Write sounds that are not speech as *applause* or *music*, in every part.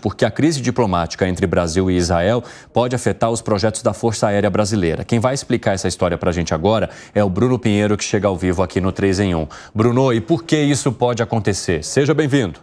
porque a crise diplomática entre Brasil e Israel pode afetar os projetos da Força Aérea Brasileira. Quem vai explicar essa história para a gente agora é o Bruno Pinheiro, que chega ao vivo aqui no 3 em 1. Bruno, e por que isso pode acontecer? Seja bem-vindo.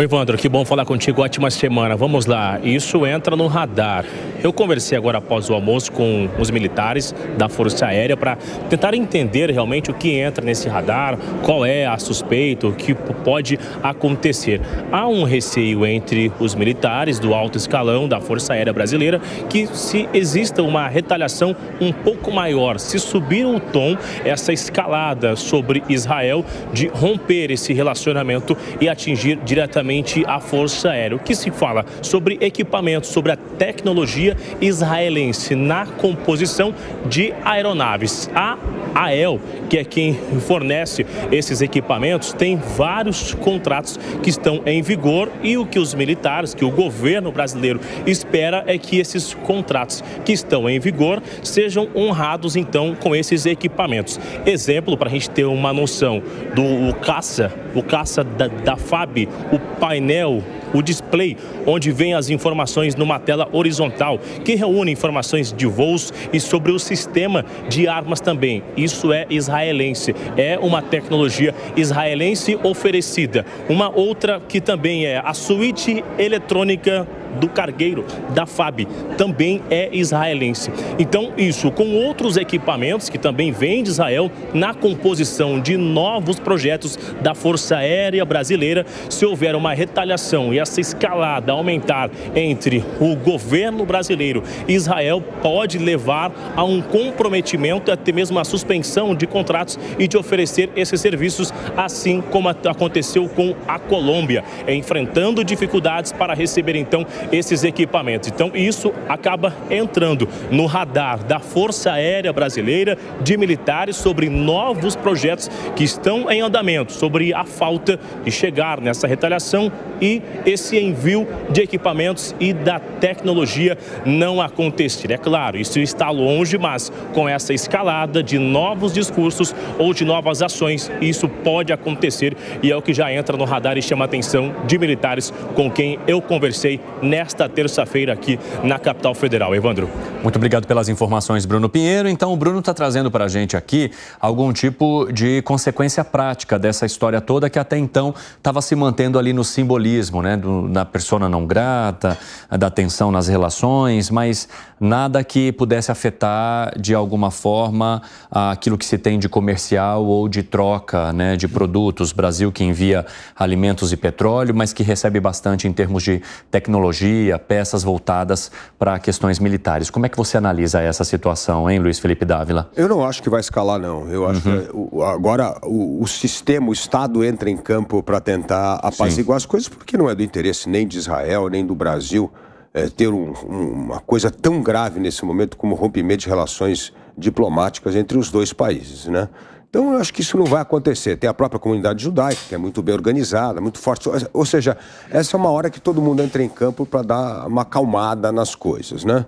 Oi, Evandro, que bom falar contigo. Ótima semana. Vamos lá. Isso entra no radar. Eu conversei agora após o almoço com os militares da Força Aérea para tentar entender realmente o que entra nesse radar, qual é a suspeita, o que pode acontecer. Há um receio entre os militares do alto escalão da Força Aérea Brasileira que se exista uma retaliação um pouco maior, se subir o tom essa escalada sobre Israel de romper esse relacionamento e atingir diretamente a Força Aérea. O que se fala sobre equipamentos, sobre a tecnologia israelense na composição de aeronaves. A AEL, que é quem fornece esses equipamentos, tem vários contratos que estão em vigor e o que os militares, que o governo brasileiro espera é que esses contratos que estão em vigor sejam honrados então com esses equipamentos. Exemplo, para a gente ter uma noção do caça, o caça da, da FAB, o painel, o display, onde vem as informações numa tela horizontal, que reúne informações de voos e sobre o sistema de armas também. Isso é israelense, é uma tecnologia israelense oferecida. Uma outra que também é a suíte eletrônica do cargueiro da FAB, também é israelense. Então, isso com outros equipamentos que também vêm de Israel na composição de novos projetos da Força Aérea Brasileira, se houver uma retaliação e essa escalada aumentar entre o governo brasileiro e Israel, pode levar a um comprometimento, até mesmo a suspensão de contratos e de oferecer esses serviços, assim como aconteceu com a Colômbia, enfrentando dificuldades para receber então esses equipamentos. Então, isso acaba entrando no radar da Força Aérea Brasileira, de militares, sobre novos projetos que estão em andamento, sobre a falta de chegar nessa retaliação e esse envio de equipamentos e da tecnologia não acontecer. É claro, isso está longe, mas com essa escalada de novos discursos ou de novas ações, isso pode acontecer e é o que já entra no radar e chama a atenção de militares com quem eu conversei nesta terça-feira aqui na capital federal. Evandro. Muito obrigado pelas informações, Bruno Pinheiro. Então, o Bruno está trazendo para a gente aqui algum tipo de consequência prática dessa história toda que até então estava se mantendo ali no simbolismo, né? Do, da persona não grata, da tensão nas relações, mas nada que pudesse afetar de alguma forma aquilo que se tem de comercial ou de troca né, de produtos. Brasil que envia alimentos e petróleo, mas que recebe bastante em termos de tecnologia tecnologia, peças voltadas para questões militares. Como é que você analisa essa situação, hein, Luiz Felipe Dávila? Eu não acho que vai escalar, não. Eu acho uhum. que uh, agora o, o, sistema, o Estado entra em campo para tentar apaziguar Sim. as coisas, porque não é do interesse nem de Israel, nem do Brasil. É, ter um, uma coisa tão grave nesse momento como o rompimento de relações diplomáticas entre os dois países, né? Então, eu acho que isso não vai acontecer. Tem a própria comunidade judaica, que é muito bem organizada, muito forte. Ou seja, essa é uma hora que todo mundo entra em campo para dar uma acalmada nas coisas, né?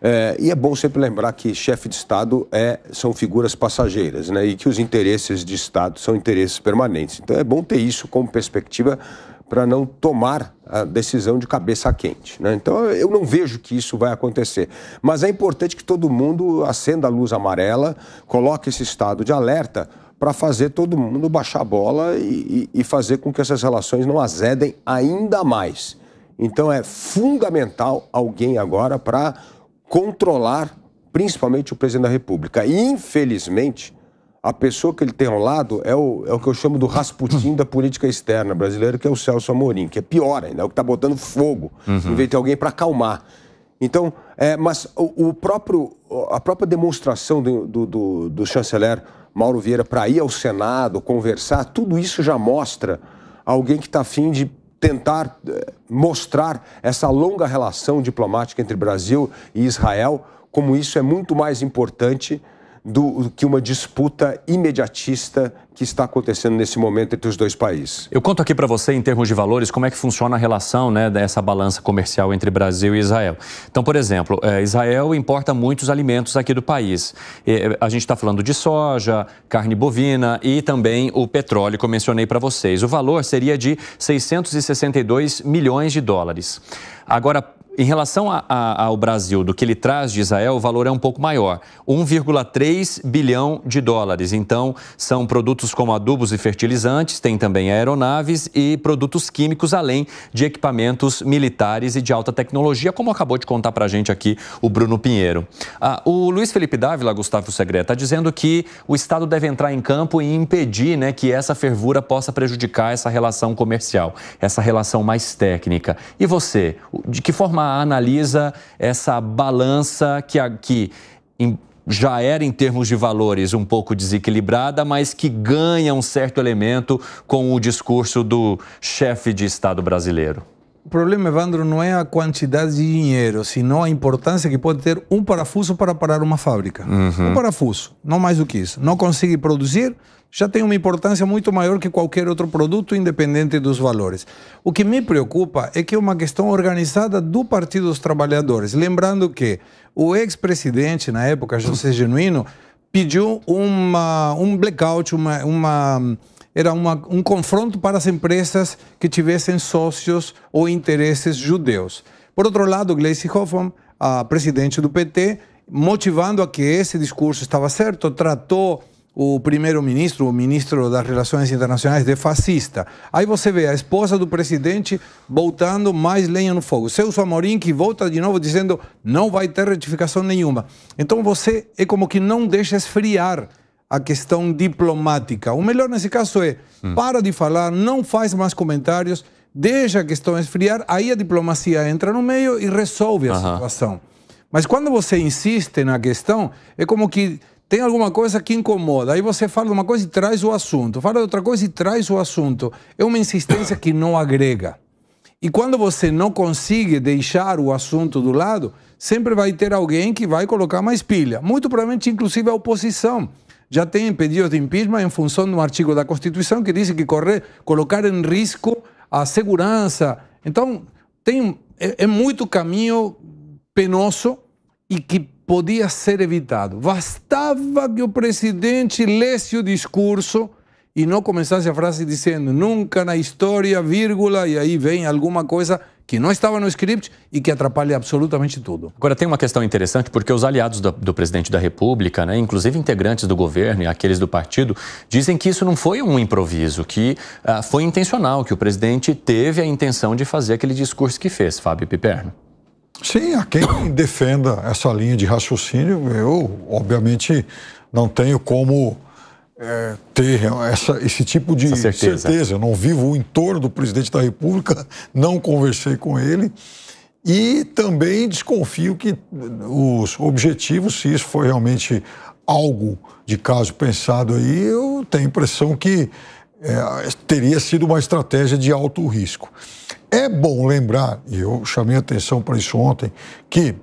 É, e é bom sempre lembrar que chefe de Estado é, são figuras passageiras, né? E que os interesses de Estado são interesses permanentes. Então é bom ter isso como perspectiva para não tomar a decisão de cabeça quente. Né? Então eu não vejo que isso vai acontecer. Mas é importante que todo mundo acenda a luz amarela, coloque esse estado de alerta para fazer todo mundo baixar a bola e, e, fazer com que essas relações não azedem ainda mais. Então é fundamental alguém agora para controlar, principalmente o presidente da República. E infelizmente a pessoa que ele tem ao lado é o, é o que eu chamo do Rasputin da política externa brasileira, que é o Celso Amorim, que é pior ainda, é o que está botando fogo, uhum. em vez de alguém para acalmar. Então, é, mas o, o, próprio, a própria demonstração do, do, do, do chanceler Mauro Vieira para ir ao Senado, conversar, tudo isso já mostra alguém que está afim de tentar é, mostrar essa longa relação diplomática entre Brasil e Israel, como isso é muito mais importante do que uma disputa imediatista que está acontecendo nesse momento entre os dois países. Eu conto aqui para você, em termos de valores, como é que funciona a relação né, dessa balança comercial entre Brasil e Israel. Então, por exemplo, eh, Israel importa muitos alimentos aqui do país. Eh, a gente está falando de soja, carne bovina e também o petróleo que eu mencionei para vocês. O valor seria de 662 milhões de dólares. Agora, em relação a, a, ao Brasil, do que ele traz de Israel, o valor é um pouco maior, 1,3 bilhão de dólares. Então, são produtos como adubos e fertilizantes, tem também aeronaves e produtos químicos, além de equipamentos militares e de alta tecnologia, como acabou de contar para a gente aqui o Bruno Pinheiro. Ah, o Luiz Felipe Dávila, Gustavo Segre, está dizendo que o Estado deve entrar em campo e impedir né, que essa fervura possa prejudicar essa relação comercial, essa relação mais técnica. E você, de que forma analisa essa balança que, já era em termos de valores um pouco desequilibrada, mas que ganha um certo elemento com o discurso do chefe de Estado brasileiro? O problema, Evandro, não é a quantidade de dinheiro, senão a importância que pode ter um parafuso para parar uma fábrica. Uhum. Um parafuso, não mais do que isso. Não consegue produzir, já tem uma importância muito maior que qualquer outro produto, independente dos valores. O que me preocupa é que é uma questão organizada do Partido dos Trabalhadores. Lembrando que o ex-presidente, na época, José Genuíno, pediu uma, um blackout, uma, uma era uma, um confronto para as empresas que tivessem sócios ou interesses judeus. Por outro lado, Gleisi Hoffmann, a presidente do PT, motivando a que esse discurso estava certo, tratou o primeiro-ministro, o ministro das Relações Internacionais, de fascista. Aí você vê a esposa do presidente voltando mais lenha no fogo. Celso Amorim que volta de novo dizendo não vai ter retificação nenhuma. Então você é como que não deixa esfriar a questão diplomática. O melhor nesse caso é hum. para de falar, não faz mais comentários, deixa a questão esfriar, aí a diplomacia entra no meio e resolve a situação. Mas quando você insiste na questão, é como que tem alguma coisa que incomoda. Aí você fala de uma coisa e traz o assunto, fala de outra coisa e traz o assunto. É uma insistência que não agrega. E quando você não consegue deixar o assunto do lado, sempre vai ter alguém que vai colocar mais pilha. Muito provavelmente, inclusive, a oposição. Já tem pedidos de impeachment em função de um artigo da Constituição que diz que correr, colocar em risco a segurança. Então, tem, é, é muito caminho penoso e que podia ser evitado. Bastava que o presidente lesse o discurso e não começasse a frase dizendo nunca na história, vírgula, e aí vem alguma coisa que não estava no script e que atrapalha absolutamente tudo. Agora, tem uma questão interessante, porque os aliados do, do presidente da República, né, inclusive integrantes do governo e aqueles do partido, dizem que isso não foi um improviso, que ah, foi intencional, que o presidente teve a intenção de fazer aquele discurso que fez, Fábio Piperno. Sim, a quem defenda essa linha de raciocínio, eu, obviamente, não tenho como é, ter essa, esse tipo de certeza. certeza. Eu não vivo o entorno do presidente da República, *laughs* não conversei com ele. E também desconfio que os objetivos, se isso foi realmente algo de caso pensado aí, eu tenho a impressão que é, teria sido uma estratégia de alto risco. É bom lembrar, e eu chamei atenção para isso ontem, que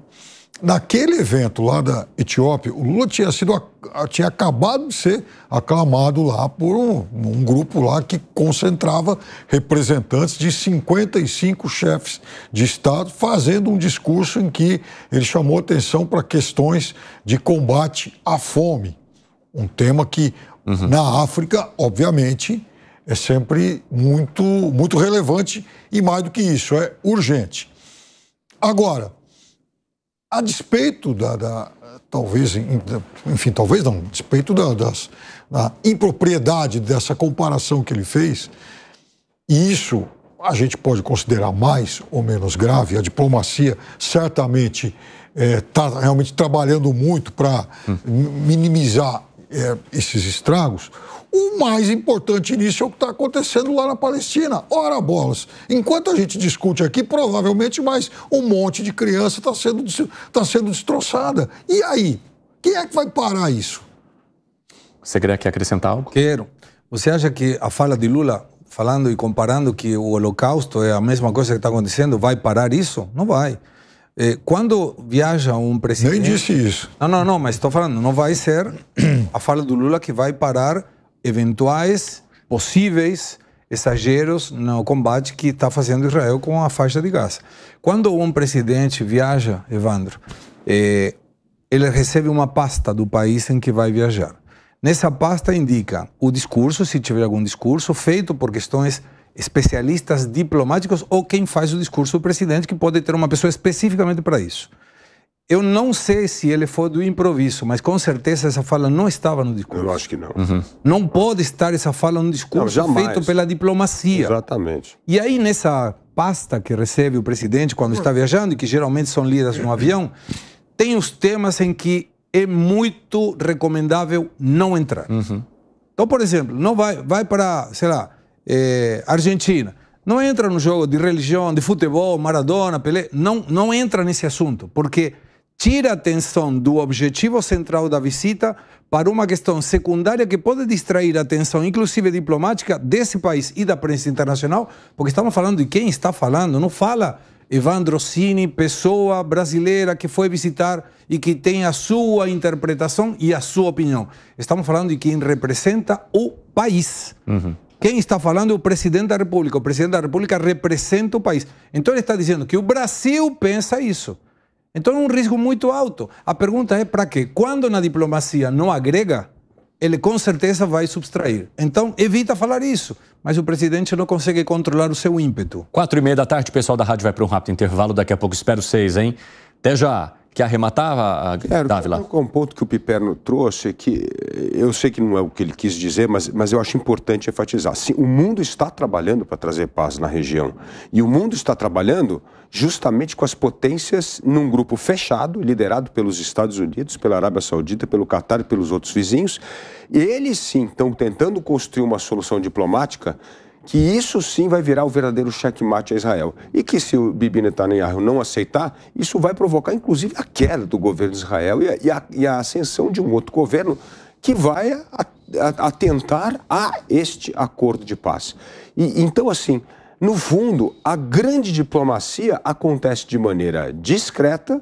naquele evento lá da Etiópia, o Lula tinha, sido, tinha acabado de ser aclamado lá por um, um grupo lá que concentrava representantes de 55 chefes de Estado, fazendo um discurso em que ele chamou atenção para questões de combate à fome. Um tema que, uhum. na África, obviamente, é sempre muito, muito relevante e, mais do que isso, é urgente. Agora, a despeito da, da talvez, enfim, talvez não, a despeito da, das, da impropriedade dessa comparação que ele fez, e isso a gente pode considerar mais ou menos grave, a diplomacia certamente está eh, é, realmente trabalhando muito para hum. minimizar é, esses estragos, o mais importante nisso é o que está acontecendo lá na Palestina. Ora bolas! Enquanto a gente discute aqui, provavelmente mais um monte de criança está sendo, tá sendo destroçada. E aí? Quem é que vai parar isso? Você quer acrescentar algo? Quero. Você acha que a fala de Lula falando e comparando que o Holocausto é a mesma coisa que está acontecendo vai parar isso? Não vai. É, quando viaja um presidente. Nem disse isso. Não, não, não, mas estou falando, não vai ser a fala do Lula que vai parar eventuais, possíveis exageros no combate que está fazendo Israel com a faixa de Gaza. Quando um presidente viaja, Evandro, é, ele recebe uma pasta do país em que vai viajar. Nessa pasta indica o discurso, se tiver algum discurso, feito por questões especialistas diplomáticos ou quem faz o discurso do presidente, que pode ter uma pessoa especificamente para isso. Eu não sei se ele foi do improviso, mas com certeza essa fala não estava no discurso. Eu acho que não. Uhum. Não pode estar essa fala no discurso não, feito pela diplomacia. Exatamente. E aí, nessa pasta que recebe o presidente quando está viajando, e que geralmente são lidas no avião, tem os temas em que é muito recomendável não entrar. Uhum. Então, por exemplo, não vai, vai para, sei lá, é, Argentina. Não entra no jogo de religião, de futebol, Maradona, Pelé. Não, não entra nesse assunto, porque tira a atenção do objetivo central da visita para uma questão secundária que pode distrair a atenção, inclusive diplomática, desse país e da imprensa internacional, porque estamos falando de quem está falando, não fala Evandro Cini, pessoa brasileira que foi visitar e que tem a sua interpretação e a sua opinião. Estamos falando de quem representa o país. Uhum. Quem está falando é o presidente da República. O presidente da República representa o país. Então ele está dizendo que o Brasil pensa isso. Então é um risco muito alto. A pergunta é para quê? Quando na diplomacia não agrega, ele com certeza vai subtrair. Então, evita falar isso. Mas o presidente não consegue controlar o seu ímpeto. Quatro e meia da tarde, o pessoal da rádio vai para um rápido intervalo. Daqui a pouco espero seis, hein? Até já! que arrematava a é, Era, Dávila. Era um ponto que o Piperno trouxe, que eu sei que não é o que ele quis dizer, mas, mas eu acho importante enfatizar. Sim, o mundo está trabalhando para trazer paz na região. E o mundo está trabalhando justamente com as potências num grupo fechado, liderado pelos Estados Unidos, pela Arábia Saudita, pelo Catar e pelos outros vizinhos. E eles sim estão tentando construir uma solução diplomática que isso sim vai virar o verdadeiro checkmate a Israel. E que se o Bibi Netanyahu não aceitar, isso vai provocar inclusive a queda do governo de Israel e a, e a, e a ascensão de um outro governo que vai a, atentar a este acordo de paz. E, então, assim, no fundo, a grande diplomacia acontece de maneira discreta,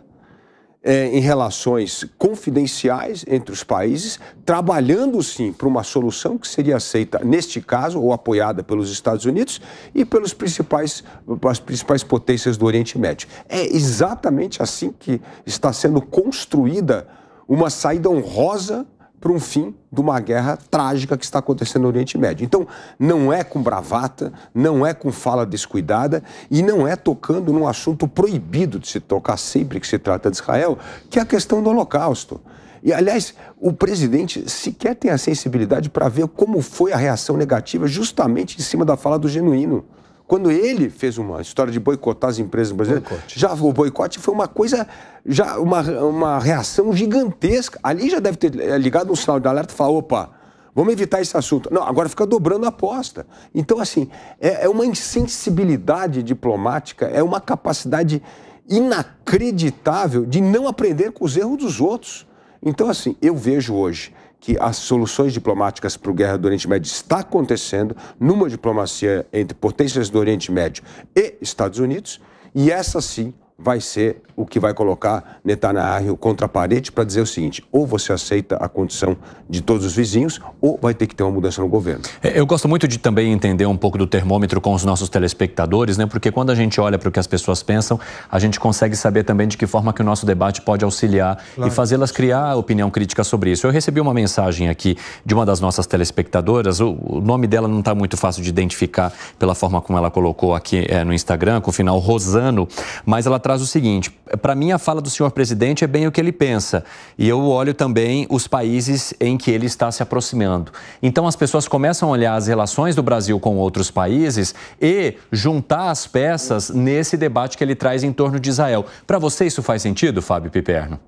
é, em relações confidenciais entre os países, trabalhando sim para uma solução que seria aceita, neste caso, ou apoiada pelos Estados Unidos e pelos principais, pelas principais potências do Oriente Médio. É exatamente assim que está sendo construída uma saída honrosa para um fim de uma guerra trágica que está acontecendo no Oriente Médio. Então, não é com bravata, não é com fala descuidada e não é tocando num assunto proibido de se tocar sempre que se trata de Israel, que é a questão do Holocausto. E, aliás, o presidente sequer tem a sensibilidade para ver como foi a reação negativa justamente em cima da fala do genuíno. Quando ele fez uma história de boicotar as empresas brasileiras, boicote. já o boicote foi uma coisa, já uma, uma reação gigantesca. Ali já deve ter eh, ligado um sinal de alerta e falar, opa, Vamos evitar esse assunto. Não, agora fica dobrando a aposta. Então, assim, é, é, uma insensibilidade diplomática, é uma capacidade inacreditável de não aprender com os erros dos outros. Então, assim, eu vejo hoje que as soluções diplomáticas para a guerra do Oriente Médio está acontecendo numa diplomacia entre potências do Oriente Médio e Estados Unidos, e essa sim vai ser o que vai colocar Netanyahu contra a parede para dizer o seguinte: ou você aceita a condição de todos os vizinhos, ou vai ter que ter uma mudança no governo. É, eu gosto muito de também entender um pouco do termômetro com os nossos telespectadores, né? Porque quando a gente olha para o que as pessoas pensam, a gente consegue saber também de que forma que o nosso debate pode auxiliar claro. e fazê-las criar opinião crítica sobre isso. Eu recebi uma mensagem aqui de uma das nossas telespectadoras. O, o nome dela não está muito fácil de identificar pela forma como ela colocou aqui é, no Instagram, com o final Rosano, mas ela traz o seguinte: para mim, a fala do senhor presidente é bem o que ele pensa. E eu olho também os países em que ele está se aproximando. Então, as pessoas começam a olhar as relações do Brasil com outros países e juntar as peças nesse debate que ele traz em torno de Israel. Para você, isso faz sentido, Fábio Piperno?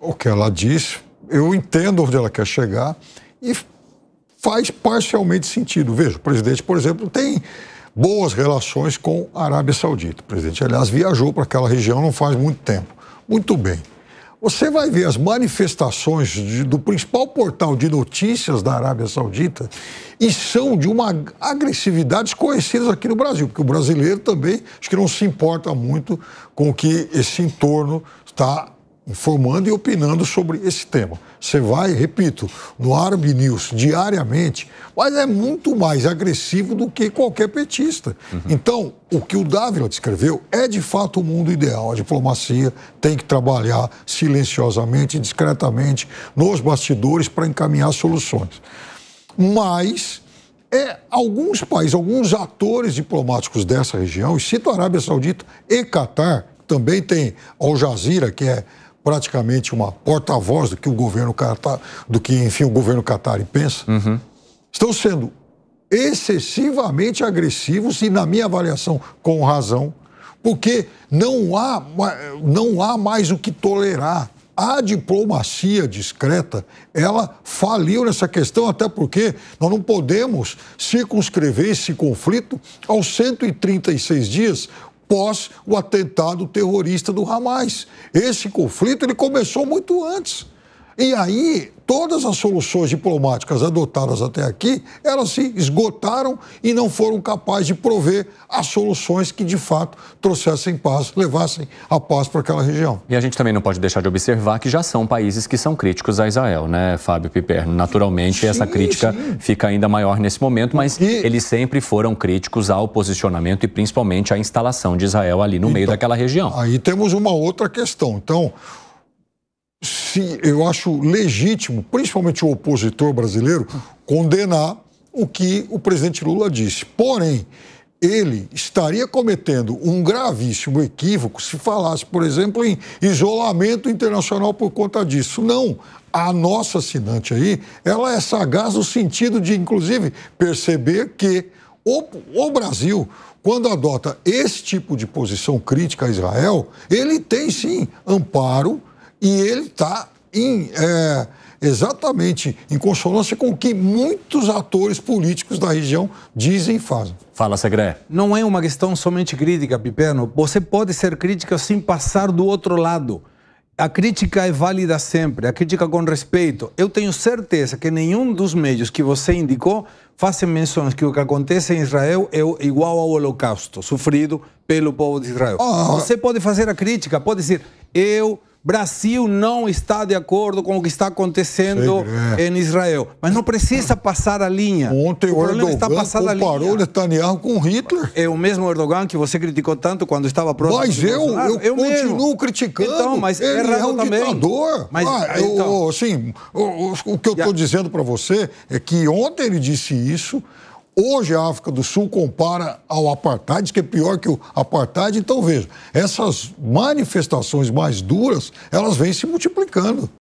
O que ela diz, eu entendo onde ela quer chegar e faz parcialmente sentido. Veja, o presidente, por exemplo, tem boas relações com a Arábia Saudita. O presidente, aliás, viajou para aquela região não faz muito tempo. Muito bem. Você vai ver as manifestações de, do principal portal de notícias da Arábia Saudita e são de uma agressividade desconhecida aqui no Brasil, porque o brasileiro também acho que não se importa muito com o que esse entorno está informando e opinando sobre esse tema. Você vai, repito, no Arab News diariamente, mas é muito mais agressivo do que qualquer petista. Uhum. Então, o que o Dávila descreveu é de fato o mundo ideal. A diplomacia tem que trabalhar silenciosamente, discretamente, nos bastidores para encaminhar soluções. Mas é alguns países, alguns atores diplomáticos dessa região, e cito a Arábia Saudita e Catar, também tem Al Jazeera, que é praticamente uma porta-voz do que o governo catar, do que, enfim, o governo catari pensa, uhum. estão sendo excessivamente agressivos e, na minha avaliação, com razão, porque não há, não há mais o que tolerar. A diplomacia discreta, ela faliu nessa questão, até porque nós não podemos circunscrever esse conflito aos 136 dias pós o atentado terrorista do Hamas. Esse conflito ele começou muito antes. E aí, todas as soluções diplomáticas adotadas até aqui, elas se esgotaram e não foram capazes de prover as soluções que, de fato, trouxessem paz, levassem a paz para aquela região. E a gente também não pode deixar de observar que já são países que são críticos a Israel, né, Fábio Piperno? Naturalmente, sim, essa crítica sim. fica ainda maior nesse momento, mas e... eles sempre foram críticos ao posicionamento e, principalmente, à instalação de Israel ali no então, meio daquela região. Aí temos uma outra questão. Então, se eu acho legítimo, principalmente o opositor brasileiro, condenar o que o presidente Lula disse. Porém, ele estaria cometendo um gravíssimo equívoco se falasse, por exemplo, em isolamento internacional por conta disso. Não. A nossa assinante aí, ela é sagaz no sentido de, inclusive, perceber que o, o Brasil, quando adota esse tipo de posição crítica a Israel, ele tem sim amparo e ele está em. É, exatamente em consonância com o que muitos atores políticos da região dizem e fazem. Fala, Segre. Não é uma questão somente crítica, Piperno. Você pode ser crítica sem passar do outro lado. A crítica é válida sempre, a crítica com respeito. Eu tenho certeza que nenhum dos meios que você indicou fazem menções que o que acontece em Israel é igual ao holocausto sofrido pelo povo de Israel. Ah. Você pode fazer a crítica, pode dizer, eu Brasil não está de acordo com o que está acontecendo Sei, é. em Israel. Mas não precisa passar a linha. Ontem o, o Erdogan está passada comparou Netanyahu com Hitler. É o mesmo Erdogan que você criticou tanto quando estava próximo. Mas eu, eu, é eu continuo mesmo. criticando. Então, mas é Ele é, é um também. ditador. Mas, ah, então. eu, assim, o, o, que eu estou dizendo para você é que ontem ele disse isso, Hoje a África do Sul compara ao apartheid, que é pior que o apartheid. Então veja, essas manifestações mais duras, elas vêm se multiplicando.